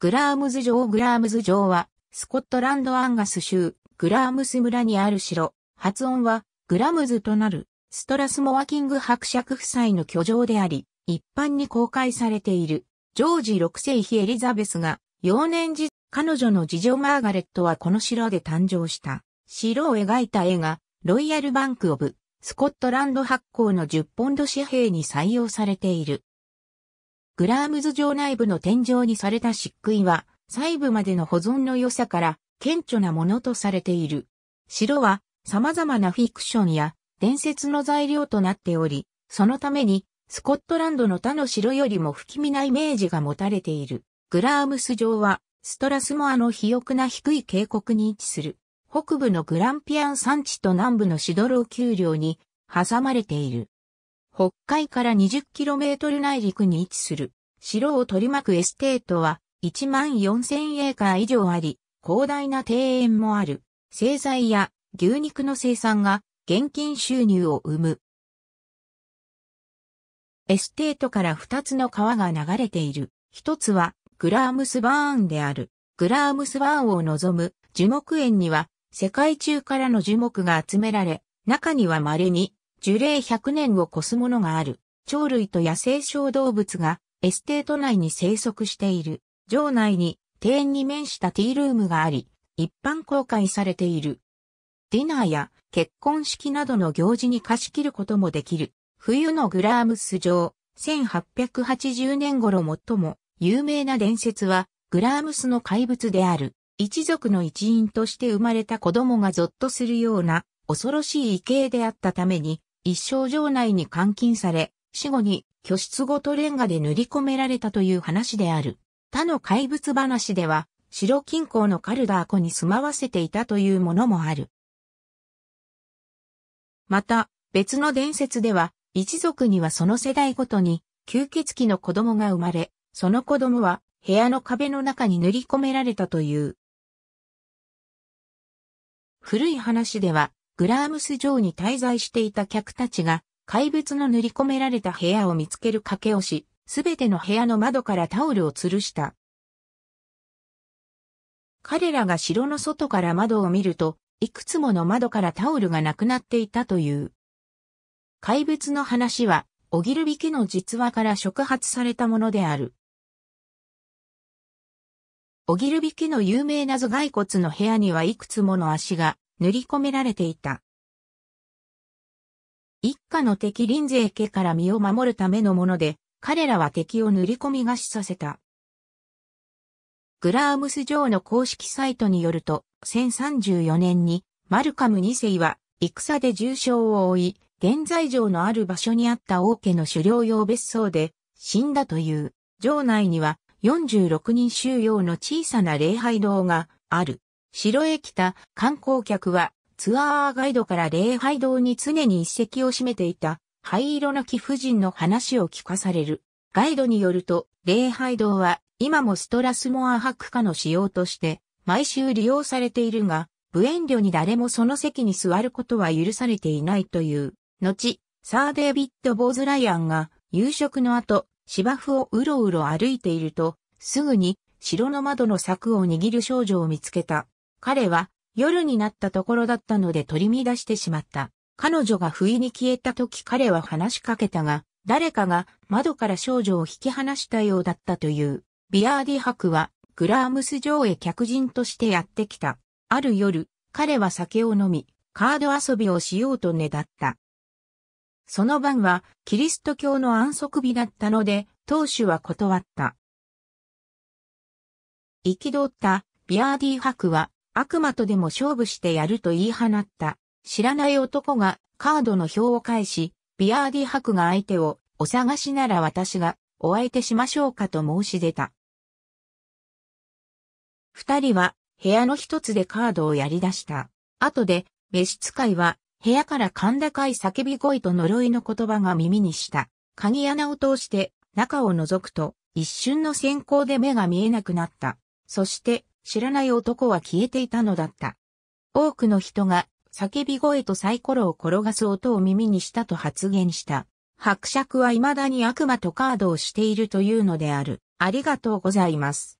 グラームズ城グラームズ城は、スコットランドアンガス州、グラームス村にある城、発音は、グラムズとなる、ストラスモワキング伯爵夫妻の居城であり、一般に公開されている、ジョージ6世紀エリザベスが、幼年時、彼女の次女マーガレットはこの城で誕生した、城を描いた絵が、ロイヤルバンクオブ、スコットランド発行の10ポンド紙幣に採用されている。グラームズ城内部の天井にされた漆喰は、細部までの保存の良さから、顕著なものとされている。城は、様々なフィクションや伝説の材料となっており、そのために、スコットランドの他の城よりも不気味なイメージが持たれている。グラームス城は、ストラスモアの肥沃な低い渓谷に位置する。北部のグランピアン山地と南部のシドロー丘陵に挟まれている。北海から 20km 内陸に位置する。城を取り巻くエステートは1万4000エーカー以上あり、広大な庭園もある。製材や牛肉の生産が現金収入を生む。エステートから2つの川が流れている。一つはグラームスバーンである。グラームスバーンを望む樹木園には世界中からの樹木が集められ、中には稀に樹齢100年を超すものがある。鳥類と野生小動物がエステート内に生息している。城内に庭園に面したティールームがあり、一般公開されている。ディナーや結婚式などの行事に貸し切ることもできる。冬のグラームス城、1880年頃最も有名な伝説は、グラームスの怪物である。一族の一員として生まれた子供がゾッとするような恐ろしい異形であったために、一生城内に監禁され、死後に居室ごとレンガで塗り込められたという話である。他の怪物話では、白金鉱のカルダー湖に住まわせていたというものもある。また、別の伝説では、一族にはその世代ごとに、吸血鬼の子供が生まれ、その子供は部屋の壁の中に塗り込められたという。古い話では、グラームス城に滞在していた客たちが怪物の塗り込められた部屋を見つける駆け押し、すべての部屋の窓からタオルを吊るした。彼らが城の外から窓を見ると、いくつもの窓からタオルがなくなっていたという。怪物の話は、おぎるびきの実話から触発されたものである。おぎるびきの有名な頭蓋骨の部屋にはいくつもの足が塗り込められていた。一家の敵林税家から身を守るためのもので、彼らは敵を塗り込みがしさせた。グラームス城の公式サイトによると、1034年に、マルカム2世は、戦で重傷を負い、現在城のある場所にあった王家の狩猟用別荘で、死んだという、城内には、46人収容の小さな礼拝堂がある。城へ来た観光客はツアーガイドから礼拝堂に常に一席を占めていた灰色の貴婦人の話を聞かされる。ガイドによると、礼拝堂は今もストラスモア博家の仕様として毎週利用されているが、無遠慮に誰もその席に座ることは許されていないという。後、サーデービッド・ボーズ・ライアンが夕食の後、芝生をうろうろ歩いていると、すぐに城の窓の柵を握る少女を見つけた。彼は夜になったところだったので取り乱してしまった。彼女が不意に消えた時彼は話しかけたが、誰かが窓から少女を引き離したようだったという。ビアーディ博はグラームス城へ客人としてやってきた。ある夜、彼は酒を飲み、カード遊びをしようとねだった。その晩はキリスト教の安息日だったので、当主は断った。憤ったビアーディ博は悪魔とでも勝負してやると言い放った。知らない男がカードの表を返し、ビアーディ博が相手をお探しなら私がお相手しましょうかと申し出た。二人は部屋の一つでカードをやり出した。後で召使いは部屋から甲高い叫び声と呪いの言葉が耳にした。鍵穴を通して中を覗くと一瞬の閃光で目が見えなくなった。そして知らない男は消えていたのだった。多くの人が叫び声とサイコロを転がす音を耳にしたと発言した。伯爵は未だに悪魔とカードをしているというのである。ありがとうございます。